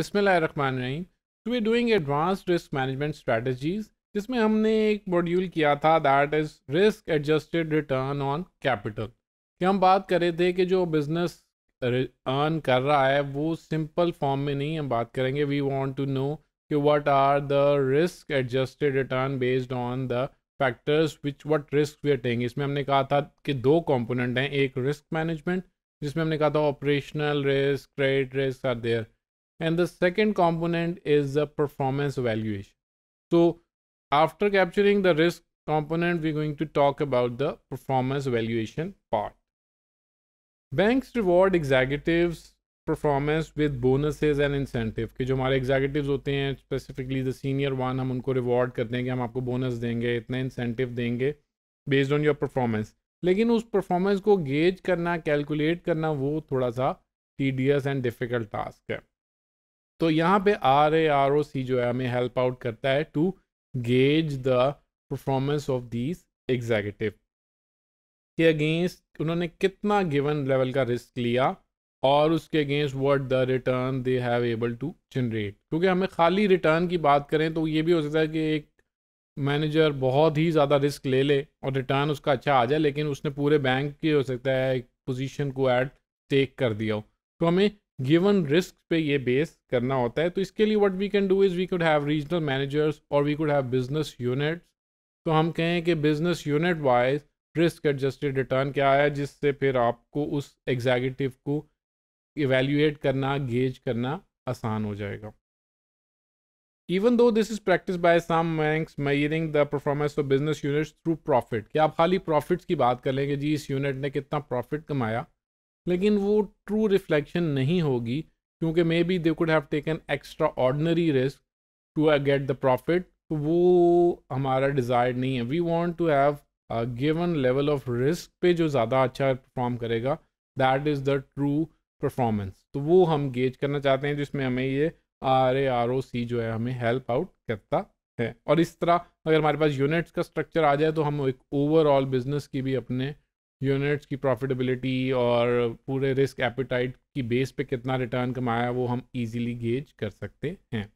बिस्मिल्लाहिर्रहमानिर्रहीम to we doing risk management strategies जिसमें हमने एक मॉड्यूल किया था that is risk adjusted return on capital कि हम बात कर रहे थे कि जो बिज़नेस अर्न कर रहा है वो सिंपल फॉर्म में नहीं हम बात करेंगे वी वांट टू नो कि what are the risk adjusted return based on the factors which what risk we are taking इसमें हमने कहा था कि दो कंपोनेंट हैं एक रिस्क मैनेजमेंट जिसमें हमने कहा था operational risk credit risk are there and the second component is the performance valuation So after capturing the risk component, we're going to talk about the performance valuation part. Banks reward executives performance with bonuses and incentive कि जो हमारे executives होते हैं specifically the senior one हम उनको reward करते हैं कि हम आपको बोनस देंगे इतने इंसेंटिव देंगे बेस्ड ऑन योर परफॉर्मेंस लेकिन उस परफॉर्मेंस को गेज करना कैलकुलेट करना वो थोड़ा सा टी एंड डिफ़िकल्ट टास्क है तो यहाँ पे आर ए आर ओ सी जो है हमें हेल्प आउट करता है to gauge the performance of these executive के अगेंस्ट उन्होंने कितना गिवन लेवल का रिस्क लिया और उसके against what the return they have able to generate क्योंकि हमें खाली रिटर्न की बात करें तो ये भी हो सकता है कि एक मैनेजर बहुत ही ज़्यादा रिस्क ले ले और रिटर्न उसका अच्छा आ जाए लेकिन उसने पूरे बैंक के हो सकता है पोजीशन को एड टेक कर दिया हो तो हमें गिवन रिस्क पे ये बेस करना होता है तो इसके लिए what we can do is we could have regional managers और we could have business units तो हम कहें कि business unit wise risk adjusted return क्या आया जिससे फिर आपको उस एग्जैक्टिव को इवेल्यूएट करना गेज करना आसान हो जाएगा even though this is practice by some banks measuring the performance of business units through profit क्या आप खाली प्रॉफिट्स की बात कर लेंगे जी इस यूनिट ने कितना प्रॉफिट कमाया लेकिन वो ट्रू रिफ्लेक्शन नहीं होगी क्योंकि may be they could have taken extraordinary risk to get the profit वो हमारा डिज़ायर नहीं है we want to have given level of risk पे जो ज़्यादा अच्छा परफॉर्म करेगा that is the true performance तो वो हम गेज करना चाहते हैं जिसमें हमें ये आर ए आर ओ सी जो है हमें हेल्प आउट करता है और इस तरह अगर हमारे पास यूनिट्स का स्ट्रक्चर आ जाए तो हम एक ओवरऑल बिजनेस की भी अपने यूनिट्स की प्रॉफिटेबिलिटी और पूरे रिस्क एपिटाइट की बेस पे कितना रिटर्न कमाया वो हम इजीली गेज कर सकते हैं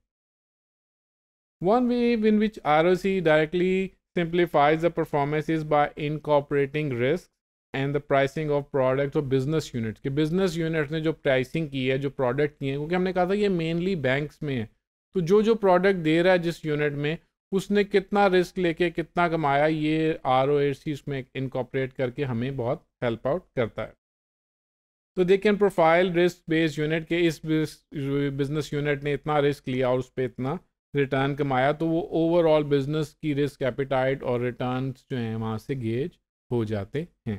one way in which are directly simplifies the performance is by incorporating risk and the pricing of product और बिजनेस यूनिट्स के बिजनेस यूनिट्स ने जो प्राइसिंग की है जो प्रोडक्ट किए हैं क्योंकि हमने कहा था ये मेनली बैंक्स में है तो जो जो प्रोडक्ट दे रहा है जिस यूनिट में उसने कितना रिस्क लेके कितना कमाया ये आर ओ उसमें इनकॉपरेट करके हमें बहुत हेल्प आउट करता है तो देखें प्रोफाइल रिस्क बेस्ड यूनिट के इस बिजनेस यूनिट ने इतना रिस्क लिया और उस पर इतना रिटर्न कमाया तो वो ओवरऑल बिजनेस की रिस्क एपिटाइट और रिटर्न जो हैं वहाँ से गेज हो जाते हैं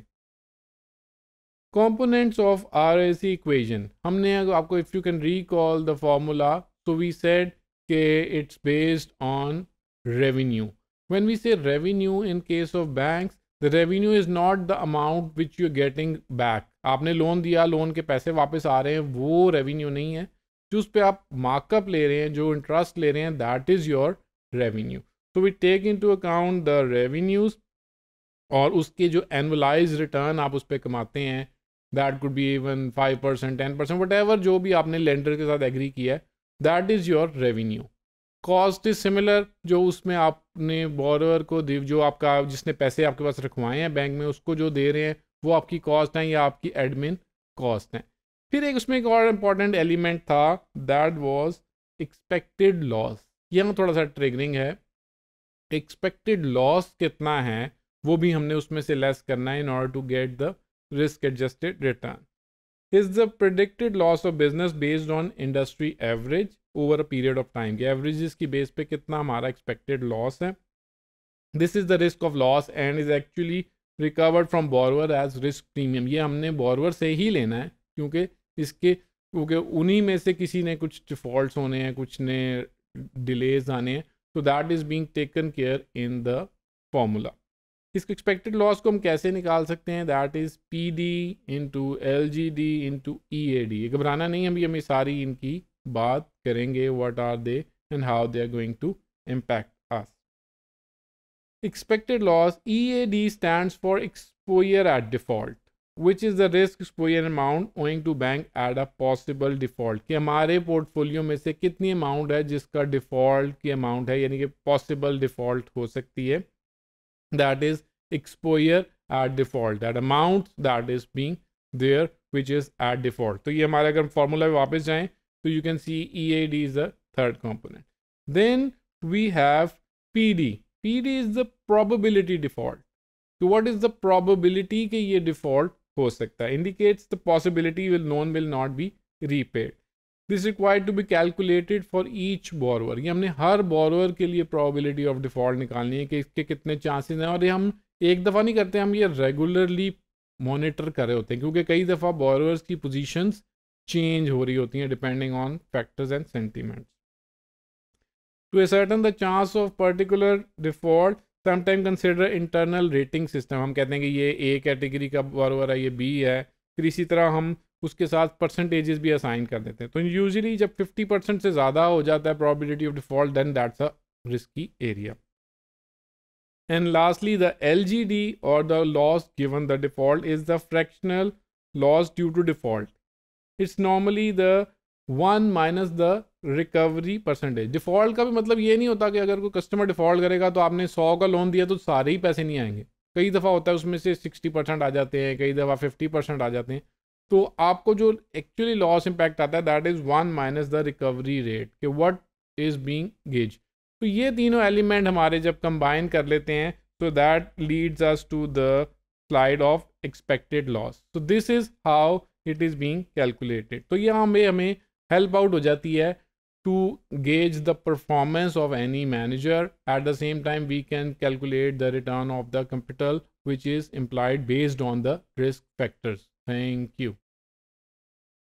components of R A C equation हमने आपको if you can recall the formula so we said के it's based on revenue. When we say revenue in case of banks, the revenue is not the amount which you getting back. आपने loan दिया loan के पैसे वापस आ रहे हैं वो revenue नहीं है जो उस पर आप मार्कअप ले रहे हैं जो इंटरेस्ट ले रहे हैं that is your revenue so we take into account the revenues और उसके जो एनवलाइज रिटर्न आप उस पर कमाते हैं that could be even five percent ten percent whatever जो भी आपने लेंडर के साथ एग्री किया है that is your revenue cost is similar जो उसमें आपने बॉरअर को जो आपका जिसने पैसे आपके पास रखवाए हैं बैंक में उसको जो दे रहे हैं वो आपकी कॉस्ट है या आपकी एडमिन कॉस्ट है फिर एक उसमें एक और इम्पॉर्टेंट एलिमेंट था दैट वॉज एक्सपेक्टेड लॉस हम थोड़ा सा ट्रिगरिंग है एक्सपेक्टेड लॉस कितना है वो भी हमने उसमें से लेस करना है in order to get the risk adjusted return is the predicted loss of business based on industry average over a period of time के एवरेजेस की बेस पे कितना हमारा एक्सपेक्टेड लॉस है this is the risk of loss and is actually recovered from borrower as risk premium ये हमने बॉरवर से ही लेना है क्योंकि इसके क्योंकि उन्हीं में से किसी ने कुछ डिफॉल्ट होने हैं कुछ ने डिलेज आने हैं तो that is being taken care in the formula इसके एक्सपेक्टेड लॉस को हम कैसे निकाल सकते हैं that is P D into L G D into E A D घबराना नहीं अभी हमें सारी इनकी बात करेंगे what are they and how they are going to impact us. Expected loss EAD stands for exposure at default which is the risk exposure amount owing to bank at a possible default कि हमारे portfolio में से कितनी amount है जिसका default की amount है यानी कि पॉसिबल डिफॉल्ट हो सकती है that is exposure at default that amount that is being there which is at default तो ये हमारे अगर फॉर्मूला में वापस जाएं So you can see EAD is the third component. Then we have PD. PD is the probability default. So what is the probability that ये default ho sakta? Indicates the possibility will known will not be repaid. This is required to be calculated for each borrower. ये हमने हर borrower ke liye probability of default nikalni hai ki iske kitne chances hain aur ye hum ek dafa nahi karte hum ye regularly monitor kar rahe hote hain kyunki kai dafa borrowers ki positions change हो रही होती हैं depending on factors and sentiments to ascertain the chance of particular default sometime consider internal rating system हम कहते हैं कि ये A category का बारोवर है ये बी है फिर इसी तरह हम उसके साथ परसेंटेजेस भी असाइन कर देते हैं तो यूजली जब 50 परसेंट से ज़्यादा हो जाता है probability of default then that's a risky area and lastly the L G D और the loss given the default is the fractional loss due to default it's normally the one minus the recovery percentage default का भी मतलब ये नहीं होता कि अगर कोई कस्टमर डिफॉल्ट करेगा तो आपने सौ का लोन दिया तो सारे ही पैसे नहीं आएंगे कई दफ़ा होता है उसमें से सिक्सटी परसेंट आ जाते हैं कई दफ़ा फिफ्टी परसेंट आ जाते हैं तो आपको जो एक्चुअली लॉस इम्पैक्ट आता है that is one minus the recovery rate कि वट इज़ बींग गेज तो ये तीनों एलिमेंट हमारे जब कंबाइन कर लेते हैं तो that leads us to the slide of expected loss तो this is how it is being calculated तो यहाँ पे हमें हेल्प आउट हो जाती है to gauge the performance of any manager at the same time we can calculate the return of the capital which is implied based on the risk factors thank you